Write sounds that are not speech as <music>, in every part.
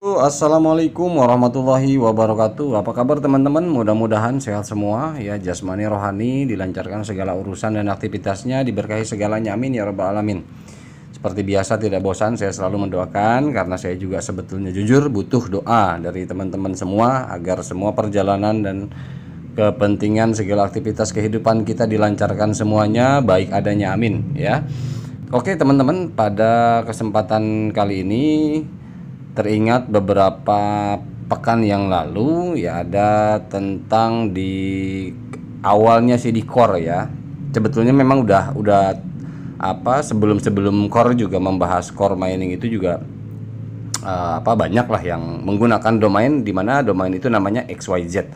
Assalamualaikum warahmatullahi wabarakatuh Apa kabar teman-teman mudah-mudahan sehat semua ya jasmani rohani dilancarkan segala urusan dan aktivitasnya diberkahi segalanya amin ya rabbal alamin Seperti biasa tidak bosan saya selalu mendoakan karena saya juga sebetulnya jujur butuh doa dari teman-teman semua agar semua perjalanan dan kepentingan segala aktivitas kehidupan kita dilancarkan semuanya baik adanya amin ya Oke teman-teman pada kesempatan kali ini teringat beberapa pekan yang lalu ya ada tentang di awalnya sih di core ya sebetulnya memang udah udah apa sebelum sebelum core juga membahas core mining itu juga uh, apa banyak lah yang menggunakan domain di mana domain itu namanya xyz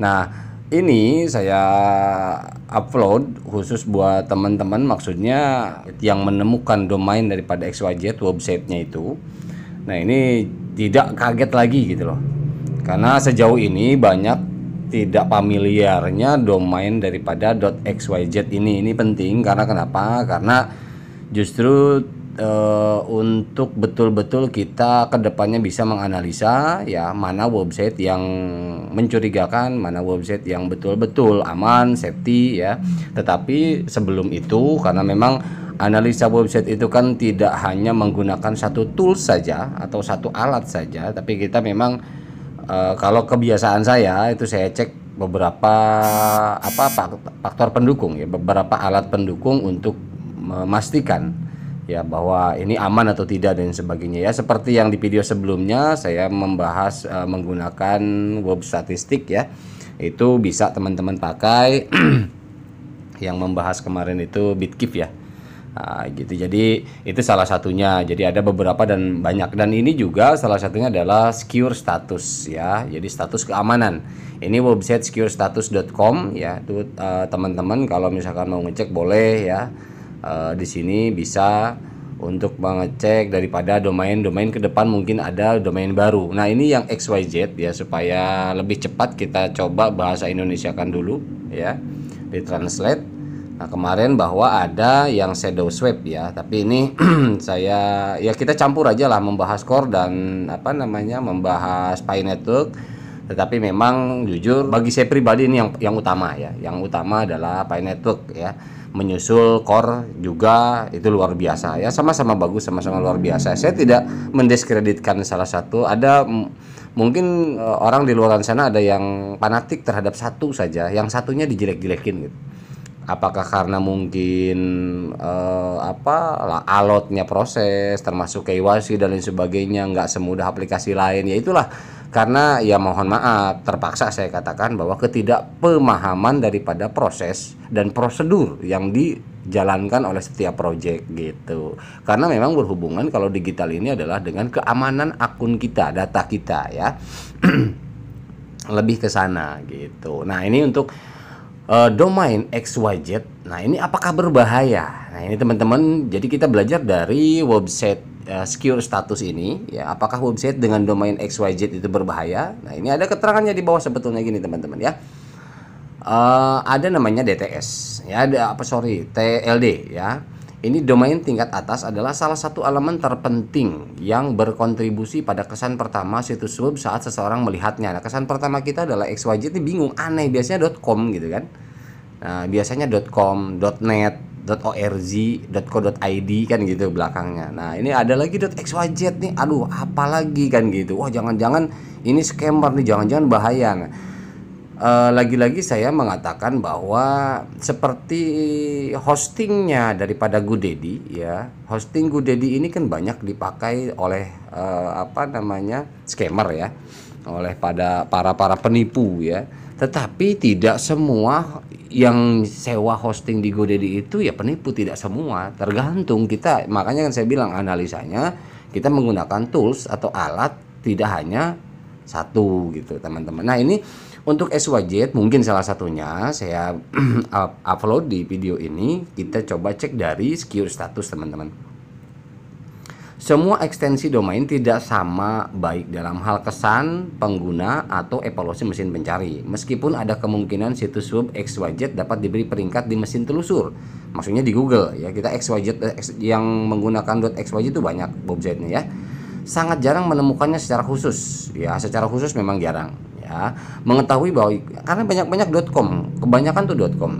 nah ini saya upload khusus buat teman-teman maksudnya yang menemukan domain daripada XYZ websitenya itu Nah ini tidak kaget lagi gitu loh karena sejauh ini banyak tidak familiarnya domain daripada .xyz ini ini penting karena kenapa karena justru e, untuk betul-betul kita kedepannya bisa menganalisa ya mana website yang mencurigakan mana website yang betul-betul aman safety ya tetapi sebelum itu karena memang Analisa website itu kan tidak hanya menggunakan satu tool saja atau satu alat saja, tapi kita memang e, kalau kebiasaan saya itu saya cek beberapa apa faktor pendukung ya, beberapa alat pendukung untuk memastikan ya bahwa ini aman atau tidak dan sebagainya ya. Seperti yang di video sebelumnya saya membahas e, menggunakan web statistik ya. Itu bisa teman-teman pakai <clears throat> yang membahas kemarin itu Bitkip ya Nah, gitu. Jadi itu salah satunya. Jadi ada beberapa dan banyak. Dan ini juga salah satunya adalah secure status ya. Jadi status keamanan. Ini website securestatus.com ya. Itu eh, teman-teman kalau misalkan mau ngecek boleh ya. Uh, di sini bisa untuk mengecek daripada domain-domain ke depan mungkin ada domain baru. Nah, ini yang XYZ ya supaya lebih cepat kita coba bahasa Indonesia kan dulu ya. Di translate Nah, kemarin bahwa ada yang shadow swap ya, tapi ini <clears throat> saya ya kita campur aja lah membahas core dan apa namanya membahas pi network. Tetapi memang jujur bagi saya pribadi ini yang yang utama ya, yang utama adalah pi network ya. Menyusul core juga itu luar biasa ya, sama-sama bagus, sama-sama luar biasa. Saya tidak mendiskreditkan salah satu. Ada mungkin e, orang di luar sana ada yang fanatik terhadap satu saja, yang satunya dijelek-jelekin gitu apakah karena mungkin uh, apa alotnya proses termasuk KYC dan lain sebagainya nggak semudah aplikasi lain ya itulah karena ya mohon maaf terpaksa saya katakan bahwa ketidakpemahaman daripada proses dan prosedur yang dijalankan oleh setiap proyek gitu karena memang berhubungan kalau digital ini adalah dengan keamanan akun kita data kita ya <clears throat> lebih ke sana gitu nah ini untuk uh, domain XYZ. Nah, ini apakah berbahaya? Nah, ini teman-teman, jadi kita belajar dari website uh, secure status ini ya, apakah website dengan domain XYZ itu berbahaya? Nah, ini ada keterangannya di bawah sebetulnya gini, teman-teman ya. Uh, ada namanya DTS ya ada apa sorry TLD ya ini domain tingkat atas adalah salah satu elemen terpenting yang berkontribusi pada kesan pertama situs web saat seseorang melihatnya. Nah, kesan pertama kita adalah XYZ ini bingung, aneh, biasanya .com gitu kan. Nah, biasanya .com, .net, .org, .co.id kan gitu belakangnya. Nah, ini ada lagi .xyz nih. Aduh, apa lagi kan gitu. Wah, jangan-jangan ini scammer nih, jangan-jangan bahaya. Nah, Eh, lagi-lagi uh, saya mengatakan bahwa seperti hostingnya daripada GoDaddy ya hosting GoDaddy ini kan banyak dipakai oleh uh, apa namanya scammer ya oleh pada para para penipu ya tetapi tidak semua yang sewa hosting di GoDaddy itu ya penipu tidak semua tergantung kita makanya kan saya bilang analisanya kita menggunakan tools atau alat tidak hanya satu gitu teman-teman nah ini untuk SYZ mungkin salah satunya saya <clears throat> upload di video ini kita coba cek dari secure status teman-teman. Semua ekstensi domain tidak sama baik dalam hal kesan, pengguna, atau evaluasi mesin pencari. Meskipun ada kemungkinan situs web XYZ dapat diberi peringkat di mesin telusur. Maksudnya di Google ya, kita XYZ eh, yang menggunakan .xyz itu banyak websitenya ya. Sangat jarang menemukannya secara khusus. Ya, secara khusus memang jarang ya mengetahui bahwa karena banyak-banyak .com kebanyakan tuh .com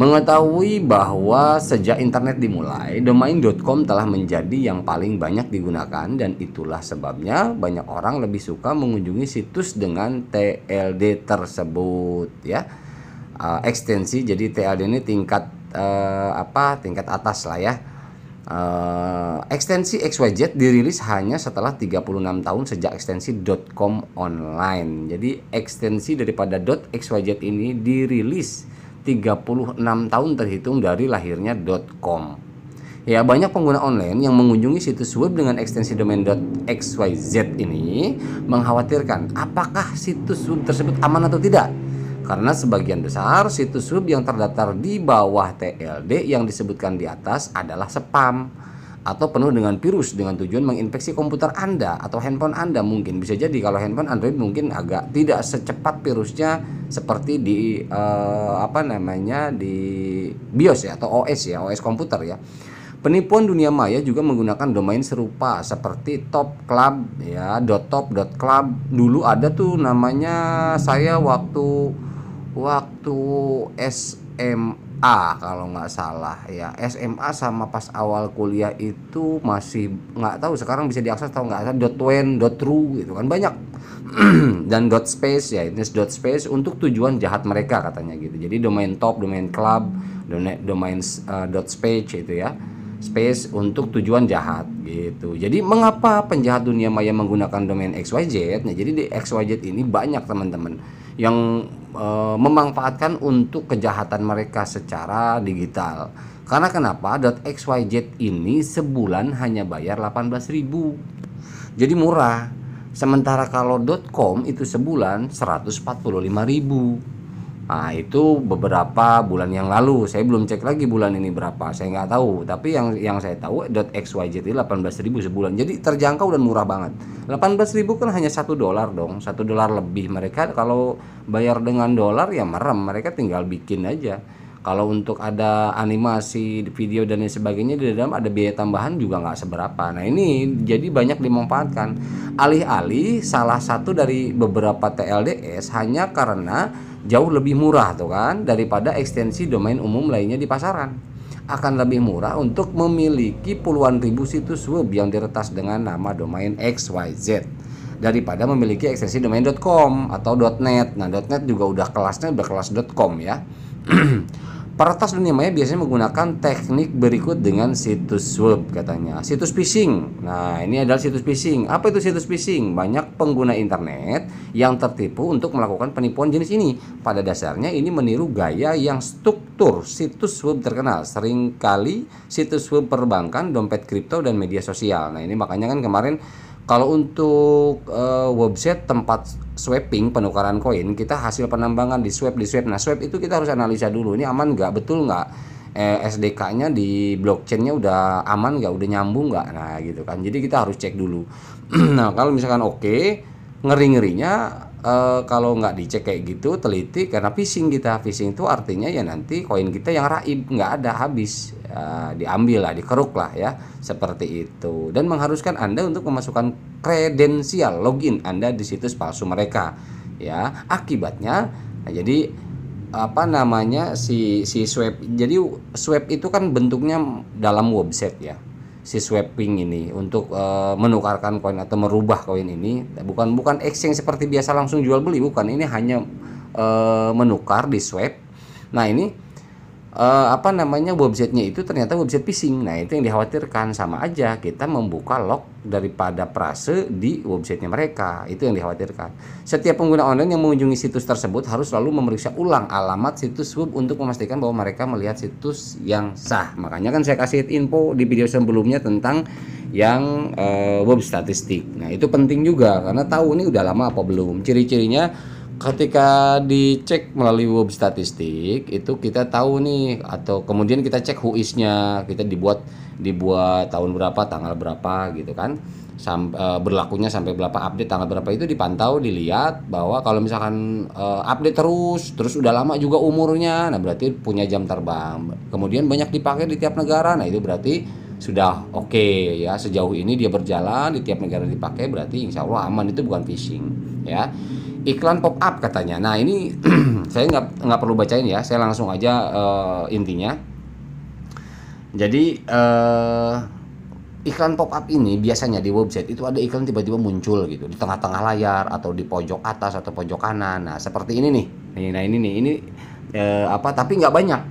mengetahui bahwa sejak internet dimulai domain.com telah menjadi yang paling banyak digunakan dan itulah sebabnya banyak orang lebih suka mengunjungi situs dengan TLD tersebut ya uh, ekstensi jadi TLD ini tingkat uh, apa tingkat atas lah ya Uh, ekstensi XYZ dirilis hanya setelah 36 tahun sejak ekstensi .com online. Jadi ekstensi daripada .xyz ini dirilis 36 tahun terhitung dari lahirnya .com. Ya, banyak pengguna online yang mengunjungi situs web dengan ekstensi domain .xyz ini mengkhawatirkan apakah situs web tersebut aman atau tidak karena sebagian besar situs web yang terdaftar di bawah TLD yang disebutkan di atas adalah spam atau penuh dengan virus dengan tujuan menginfeksi komputer Anda atau handphone Anda mungkin bisa jadi kalau handphone Android mungkin agak tidak secepat virusnya seperti di eh, apa namanya di BIOS ya atau OS ya OS komputer ya penipuan dunia maya juga menggunakan domain serupa seperti top club ya .top .club dulu ada tuh namanya saya waktu waktu SMA kalau nggak salah ya SMA sama pas awal kuliah itu masih nggak tahu sekarang bisa diakses atau nggak dot .dotwen dot gitu kan banyak <clears throat> dan dot space ya ini dot space untuk tujuan jahat mereka katanya gitu jadi domain top domain club domain, dot uh, eh, dot space itu ya space untuk tujuan jahat gitu. Jadi mengapa penjahat dunia maya menggunakan domain XYZ? Nah, jadi di XYZ ini banyak teman-teman yang Eh, memanfaatkan untuk kejahatan mereka secara digital. Karena kenapa? dot .xyz ini sebulan hanya bayar 18.000. Jadi murah. Sementara kalau .com itu sebulan 145.000. Nah, itu beberapa bulan yang lalu. Saya belum cek lagi bulan ini berapa. Saya nggak tahu. Tapi yang yang saya tahu dot .xyz itu 18.000 sebulan. Jadi terjangkau dan murah banget. 18.000 kan hanya satu dolar dong. Satu dolar lebih. Mereka kalau bayar dengan dolar ya merem. Mereka tinggal bikin aja kalau untuk ada animasi video dan lain sebagainya di dalam ada biaya tambahan juga nggak seberapa nah ini jadi banyak dimanfaatkan alih-alih salah satu dari beberapa TLDS hanya karena jauh lebih murah tuh kan daripada ekstensi domain umum lainnya di pasaran akan lebih murah untuk memiliki puluhan ribu situs web yang diretas dengan nama domain XYZ daripada memiliki ekstensi domain.com .com atau .net. Nah, .net juga udah kelasnya udah kelas .com ya. <clears throat> Peretas dunia maya biasanya menggunakan teknik berikut dengan situs web katanya. Situs phishing. Nah, ini adalah situs phishing. Apa itu situs phishing? Banyak pengguna internet yang tertipu untuk melakukan penipuan jenis ini. Pada dasarnya ini meniru gaya yang struktur situs web terkenal. Seringkali situs web perbankan, dompet kripto dan media sosial. Nah, ini makanya kan kemarin kalau untuk uh, website tempat swapping penukaran koin, kita hasil penambangan di swap di swap. Nah swap itu kita harus analisa dulu. Ini aman nggak? Betul nggak? Eh, SDK-nya di blockchain-nya udah aman nggak? Udah nyambung nggak? Nah gitu kan. Jadi kita harus cek dulu. <clears throat> nah kalau misalkan oke, okay, ngeri ngerinya uh, kalau nggak dicek kayak gitu teliti karena phishing kita phishing itu artinya ya nanti koin kita yang raib nggak ada habis uh, diambil lah dikeruk lah ya seperti itu dan mengharuskan anda untuk memasukkan kredensial login anda di situs palsu mereka ya akibatnya nah jadi apa namanya si si swab jadi swab itu kan bentuknya dalam website ya si swapping ini untuk uh, menukarkan koin atau merubah koin ini bukan bukan exchange seperti biasa langsung jual beli bukan ini hanya uh, menukar di swap nah ini uh, apa namanya websitenya itu ternyata website phishing. Nah itu yang dikhawatirkan sama aja kita membuka log daripada prase di websitenya mereka itu yang dikhawatirkan. Setiap pengguna online yang mengunjungi situs tersebut harus selalu memeriksa ulang alamat situs web untuk memastikan bahwa mereka melihat situs yang sah. Makanya kan saya kasih info di video sebelumnya tentang yang uh, web statistik. Nah itu penting juga karena tahu ini udah lama apa belum. Ciri-cirinya ketika dicek melalui web statistik itu kita tahu nih atau kemudian kita cek who is-nya kita dibuat dibuat tahun berapa tanggal berapa gitu kan Sam, e, berlakunya sampai berapa update tanggal berapa itu dipantau dilihat bahwa kalau misalkan e, update terus terus udah lama juga umurnya nah berarti punya jam terbang kemudian banyak dipakai di tiap negara nah itu berarti sudah oke okay, ya sejauh ini dia berjalan di tiap negara dipakai berarti insya Allah aman itu bukan phishing ya iklan pop up katanya. Nah ini <clears throat> saya nggak nggak perlu bacain ya, saya langsung aja uh, intinya. Jadi uh, iklan pop up ini biasanya di website itu ada iklan tiba-tiba muncul gitu di tengah-tengah layar atau di pojok atas atau pojok kanan. Nah seperti ini nih. Nah ini nih ini uh, apa? Tapi nggak banyak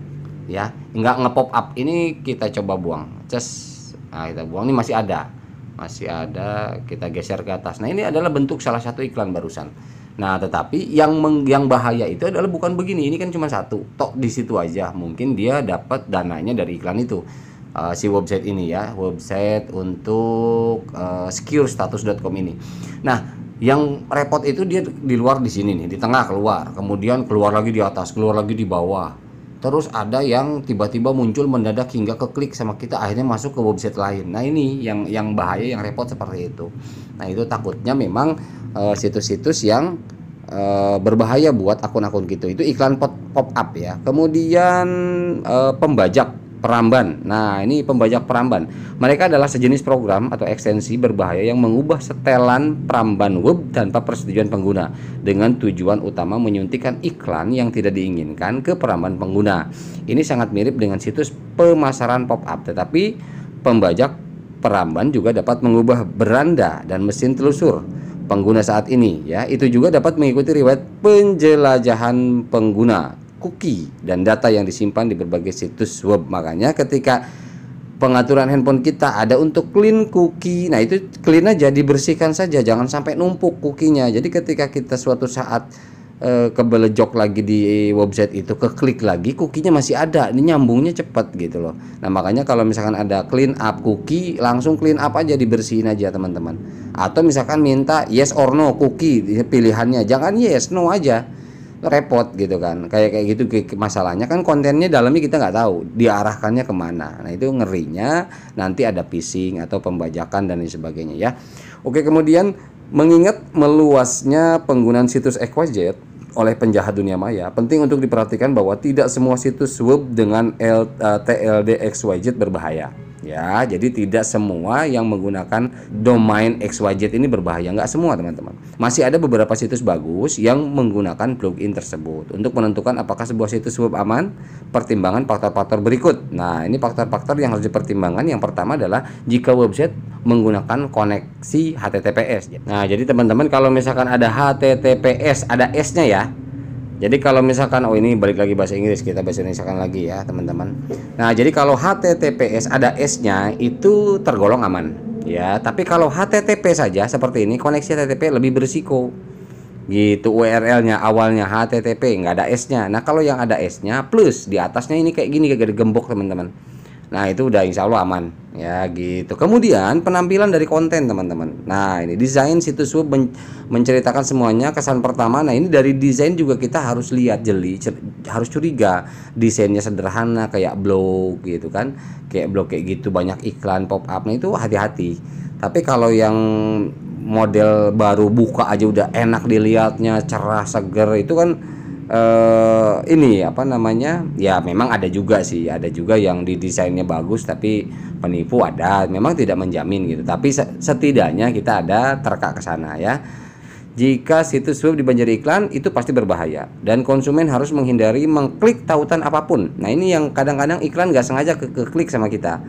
ya, nggak ngepop up. Ini kita coba buang. Just Nah, kita buang ini masih ada masih ada kita geser ke atas. Nah, ini adalah bentuk salah satu iklan barusan. Nah, tetapi yang meng, yang bahaya itu adalah bukan begini. Ini kan cuma satu. Tok di situ aja. Mungkin dia dapat dananya dari iklan itu. Uh, si website ini ya, website untuk uh, eh, securestatus.com ini. Nah, yang repot itu dia di luar di sini nih, di tengah keluar, kemudian keluar lagi di atas, keluar lagi di bawah terus ada yang tiba-tiba muncul mendadak hingga keklik sama kita akhirnya masuk ke website lain nah ini yang yang bahaya yang repot seperti itu nah itu takutnya memang eh, situs-situs uh, yang uh, berbahaya buat akun-akun gitu itu iklan pop, up ya kemudian uh, pembajak Peramban. Nah, ini pembajak Peramban. Mereka adalah sejenis program atau ekstensi berbahaya yang mengubah setelan Peramban web tanpa persetujuan pengguna dengan tujuan utama menyuntikkan iklan yang tidak diinginkan ke Peramban pengguna. Ini sangat mirip dengan situs pemasaran pop-up, tetapi pembajak Peramban juga dapat mengubah beranda dan mesin telusur pengguna saat ini ya. Itu juga dapat mengikuti riwayat penjelajahan pengguna cookie dan data yang disimpan di berbagai situs web. Makanya ketika pengaturan handphone kita ada untuk clean cookie. Nah, itu clean aja dibersihkan saja, jangan sampai numpuk kukinya. Jadi ketika kita suatu saat e, kebelejok lagi di website itu, keklik lagi kukinya masih ada. Ini nyambungnya cepat gitu loh. Nah, makanya kalau misalkan ada clean up cookie, langsung clean up aja dibersihin aja, teman-teman. Atau misalkan minta yes or no cookie pilihannya. Jangan yes, no aja repot gitu kan kayak kayak gitu masalahnya kan kontennya dalamnya kita nggak tahu diarahkannya kemana nah itu ngerinya nanti ada phishing atau pembajakan dan lain sebagainya ya oke kemudian mengingat meluasnya penggunaan situs XYZ oleh penjahat dunia maya penting untuk diperhatikan bahwa tidak semua situs web dengan L, uh, eh, TLD XYZ berbahaya ya jadi tidak semua yang menggunakan domain XYZ ini berbahaya nggak semua teman-teman masih ada beberapa situs bagus yang menggunakan plugin tersebut untuk menentukan apakah sebuah situs web aman pertimbangan faktor-faktor berikut nah ini faktor-faktor yang harus dipertimbangkan yang pertama adalah jika website menggunakan koneksi HTTPS nah jadi teman-teman kalau misalkan ada HTTPS ada S nya ya jadi kalau misalkan oh ini balik lagi bahasa Inggris kita bahasa Indonesia kan lagi ya teman-teman. Nah jadi kalau HTTPS ada S-nya itu tergolong aman ya. Tapi kalau HTTP saja seperti ini koneksi HTTP lebih berisiko gitu URL-nya awalnya HTTP nggak ada S-nya. Nah kalau yang ada S-nya plus di atasnya ini kayak gini kayak gembok teman-teman. Nah itu udah insya Allah aman ya gitu. Kemudian penampilan dari konten teman-teman. Nah ini desain situs web men menceritakan semuanya. Kesan pertama, nah ini dari desain juga kita harus lihat jeli, harus curiga. Desainnya sederhana kayak blog gitu kan, kayak blog kayak gitu banyak iklan pop up. Nah itu hati-hati. Tapi kalau yang model baru buka aja udah enak dilihatnya, cerah, seger itu kan uh, ini apa namanya ya memang ada juga sih ada juga yang didesainnya bagus tapi penipu ada memang tidak menjamin gitu tapi setidaknya kita ada terkak ke sana ya jika situs web dibanjiri iklan itu pasti berbahaya dan konsumen harus menghindari mengklik tautan apapun nah ini yang kadang-kadang iklan nggak sengaja ke, ke klik sama kita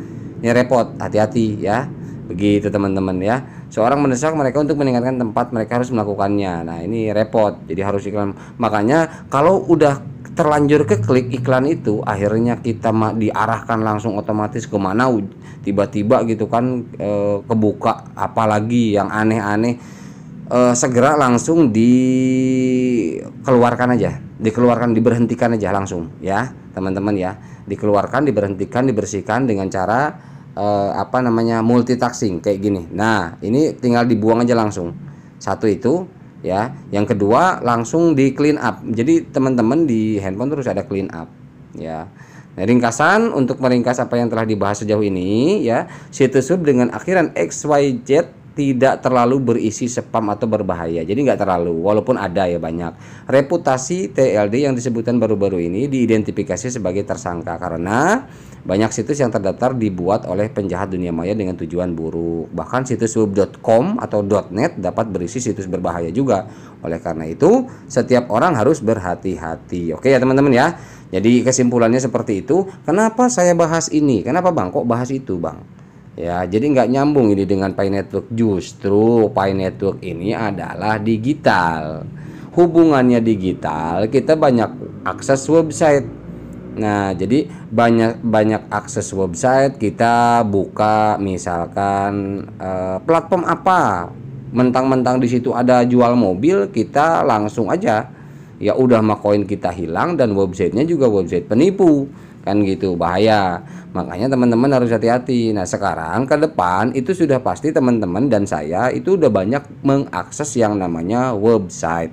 ini ya, repot hati-hati ya begitu teman-teman ya seorang mendesak mereka untuk meningkatkan tempat mereka harus melakukannya nah ini repot jadi harus iklan makanya kalau udah terlanjur ke klik iklan itu akhirnya kita diarahkan langsung otomatis kemana tiba-tiba gitu kan e, kebuka apalagi yang aneh-aneh e, segera langsung dikeluarkan aja dikeluarkan diberhentikan aja langsung ya teman-teman ya dikeluarkan diberhentikan dibersihkan dengan cara uh, apa namanya multitasking kayak gini. Nah, ini tinggal dibuang aja langsung. Satu itu ya. Yang kedua langsung di clean up. Jadi teman-teman di handphone terus ada clean up ya. Nah, ringkasan untuk meringkas apa yang telah dibahas sejauh ini ya, situs web dengan akhiran XYZ tidak terlalu berisi spam atau berbahaya. Jadi nggak terlalu, walaupun ada ya banyak. Reputasi TLD yang disebutkan baru-baru ini diidentifikasi sebagai tersangka karena banyak situs yang terdaftar dibuat oleh penjahat dunia maya dengan tujuan buruk. Bahkan situs web.com atau .net dapat berisi situs berbahaya juga. Oleh karena itu, setiap orang harus berhati-hati. Oke ya teman-teman ya. Jadi kesimpulannya seperti itu. Kenapa saya bahas ini? Kenapa Bang kok bahas itu, Bang? Ya, jadi nggak nyambung ini dengan Pi Network. Justru Pi Network ini adalah digital. Hubungannya digital, kita banyak akses website Nah, jadi banyak banyak akses website kita buka misalkan eh, platform apa. Mentang-mentang di situ ada jual mobil, kita langsung aja ya udah mah koin kita hilang dan websitenya juga website penipu kan gitu bahaya makanya teman-teman harus hati-hati nah sekarang ke depan itu sudah pasti teman-teman dan saya itu udah banyak mengakses yang namanya website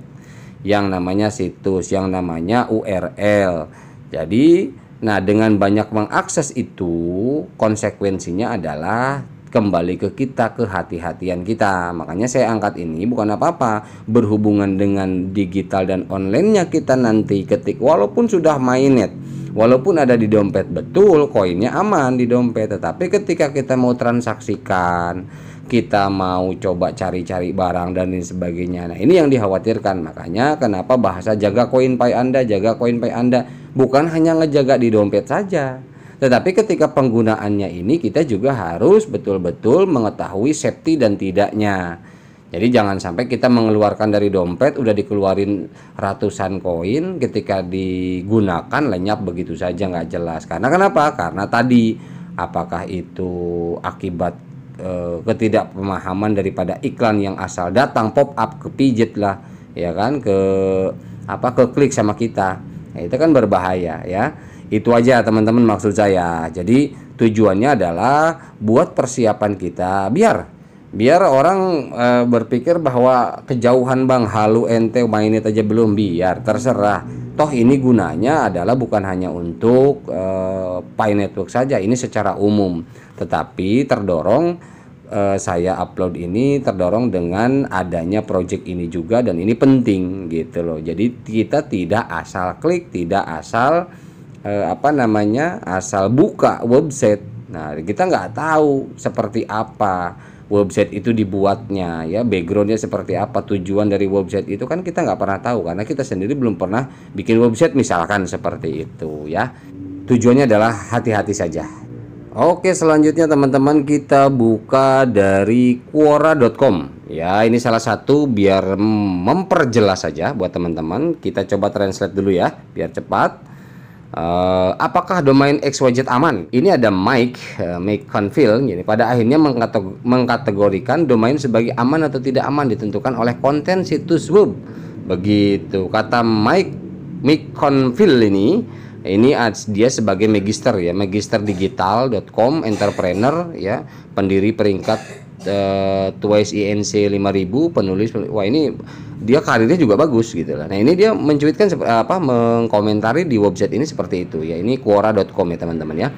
yang namanya situs yang namanya URL jadi, nah dengan banyak mengakses itu konsekuensinya adalah kembali ke kita ke hati hatian kita makanya saya angkat ini bukan apa-apa berhubungan dengan digital dan onlinenya kita nanti ketik walaupun sudah mainet. walaupun ada di dompet betul koinnya aman di dompet tetapi ketika kita mau transaksikan kita mau coba cari-cari barang dan lain sebagainya nah ini yang dikhawatirkan makanya kenapa bahasa jaga koin pay anda jaga koin pay anda bukan hanya ngejaga di dompet saja. Tetapi ketika penggunaannya ini kita juga harus betul-betul mengetahui safety dan tidaknya. Jadi jangan sampai kita mengeluarkan dari dompet udah dikeluarin ratusan koin ketika digunakan lenyap begitu saja nggak jelas. Karena kenapa? Karena tadi apakah itu akibat e, ketidakpemahaman daripada iklan yang asal datang pop up ke pijet lah ya kan ke apa ke klik sama kita Nah, itu kan berbahaya ya. Itu aja teman-teman maksud saya. Jadi tujuannya adalah buat persiapan kita biar biar orang e, berpikir bahwa kejauhan bang halu ente mainin aja belum biar terserah toh ini gunanya adalah bukan hanya untuk e, Pi Network saja ini secara umum tetapi terdorong uh, saya upload ini terdorong dengan adanya project ini juga dan ini penting gitu loh. Jadi kita tidak asal klik, tidak asal uh, apa namanya? asal buka website. Nah, kita nggak tahu seperti apa website itu dibuatnya ya backgroundnya seperti apa tujuan dari website itu kan kita nggak pernah tahu karena kita sendiri belum pernah bikin website misalkan seperti itu ya tujuannya adalah hati-hati saja Oke selanjutnya teman-teman kita buka dari quora.com ya ini salah satu biar memperjelas saja buat teman-teman kita coba translate dulu ya biar cepat uh, apakah domain XYZ aman ini ada Mike uh, Mike Confill jadi pada akhirnya mengkategorikan domain sebagai aman atau tidak aman ditentukan oleh konten situs web begitu kata Mike Mike Confill ini ini dia sebagai magister ya magisterdigital.com entrepreneur ya pendiri peringkat uh, Twice INC e 5000 penulis wah ini dia karirnya juga bagus gitu lah nah ini dia mencuitkan apa mengkomentari di website ini seperti itu ya ini quora.com ya teman-teman ya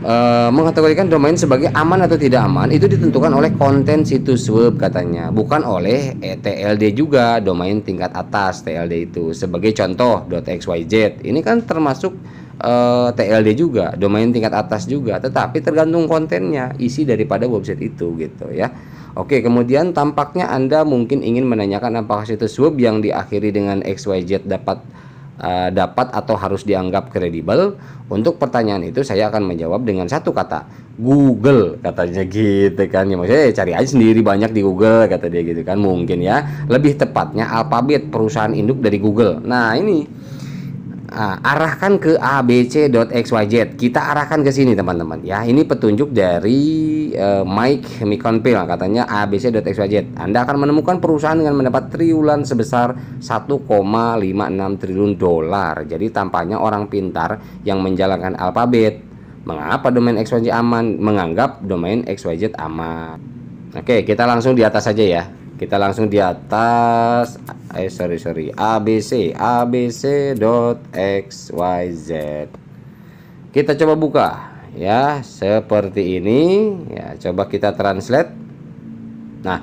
e, mengkategorikan domain sebagai aman atau tidak aman itu ditentukan oleh konten situs web katanya, bukan oleh eh, TLD juga domain tingkat atas TLD itu. Sebagai contoh .xyz ini kan termasuk e, eh, TLD juga, domain tingkat atas juga, tetapi tergantung kontennya, isi daripada website itu gitu ya. Oke, kemudian tampaknya Anda mungkin ingin menanyakan apakah situs web yang diakhiri dengan XYZ dapat Eh, dapat atau harus dianggap kredibel? Untuk pertanyaan itu saya akan menjawab dengan satu kata, Google katanya gitu kan. Ya maksudnya ya cari aja sendiri banyak di Google kata dia gitu kan. Mungkin ya lebih tepatnya alfabet perusahaan induk dari Google. Nah, ini uh, arahkan ke abc.xyz. Kita arahkan ke sini teman-teman ya. Ini petunjuk dari uh, Mike Mikonpil katanya abc.xyz. Anda akan menemukan perusahaan dengan mendapat triwulan sebesar 1,56 triliun dolar. Jadi tampaknya orang pintar yang menjalankan alfabet. Mengapa domain XYZ aman? Menganggap domain XYZ aman. Oke, kita langsung di atas saja ya kita langsung di atas eh sorry sorry abc abc dot z kita coba buka ya seperti ini ya coba kita translate nah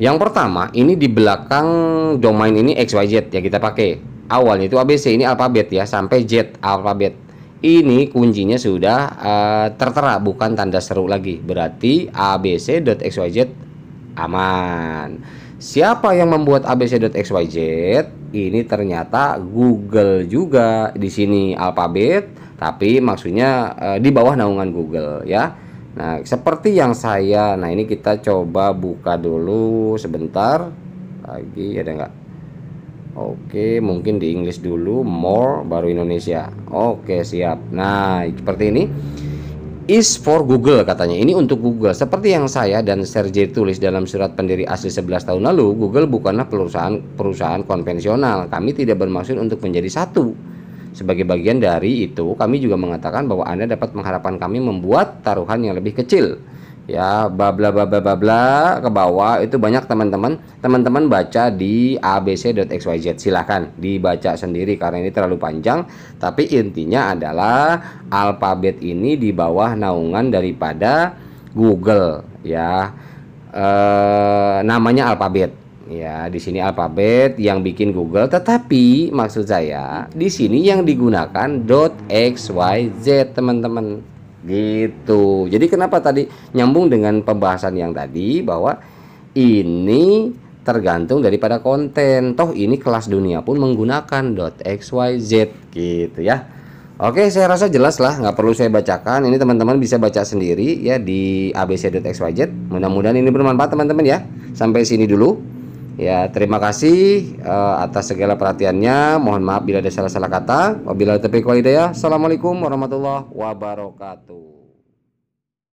yang pertama ini di belakang domain ini xyz ya kita pakai awalnya itu abc ini alfabet ya sampai z alfabet ini kuncinya sudah uh, tertera bukan tanda seru lagi berarti abc.xyz aman. Siapa yang membuat abc.xyz? Ini ternyata Google juga di sini alfabet, tapi maksudnya e, di bawah naungan Google ya. Nah, seperti yang saya, nah ini kita coba buka dulu sebentar. Lagi ada nggak? Oke, mungkin di Inggris dulu, more, baru Indonesia. Oke, siap. Nah, seperti ini is for Google katanya. Ini untuk Google. Seperti yang saya dan Sergey tulis dalam surat pendiri asli 11 tahun lalu, Google bukanlah perusahaan perusahaan konvensional. Kami tidak bermaksud untuk menjadi satu. Sebagai bagian dari itu, kami juga mengatakan bahwa Anda dapat mengharapkan kami membuat taruhan yang lebih kecil ya babla babla babla ke bawah itu banyak teman-teman teman-teman baca di abc.xyz silahkan dibaca sendiri karena ini terlalu panjang tapi intinya adalah alfabet ini di bawah naungan daripada Google ya e, namanya alfabet ya di sini alfabet yang bikin Google tetapi maksud saya di sini yang digunakan .xyz teman-teman gitu. Jadi kenapa tadi nyambung dengan pembahasan yang tadi bahwa ini tergantung daripada konten. Toh ini kelas dunia pun menggunakan .xyz gitu ya. Oke, saya rasa jelas lah, nggak perlu saya bacakan. Ini teman-teman bisa baca sendiri ya di abc.xyz. Mudah-mudahan ini bermanfaat teman-teman ya. Sampai sini dulu. Ya, terima kasih uh, atas segala perhatiannya. Mohon maaf bila ada salah-salah kata. Wabillahi taufiq hidayah. Assalamualaikum warahmatullahi wabarakatuh.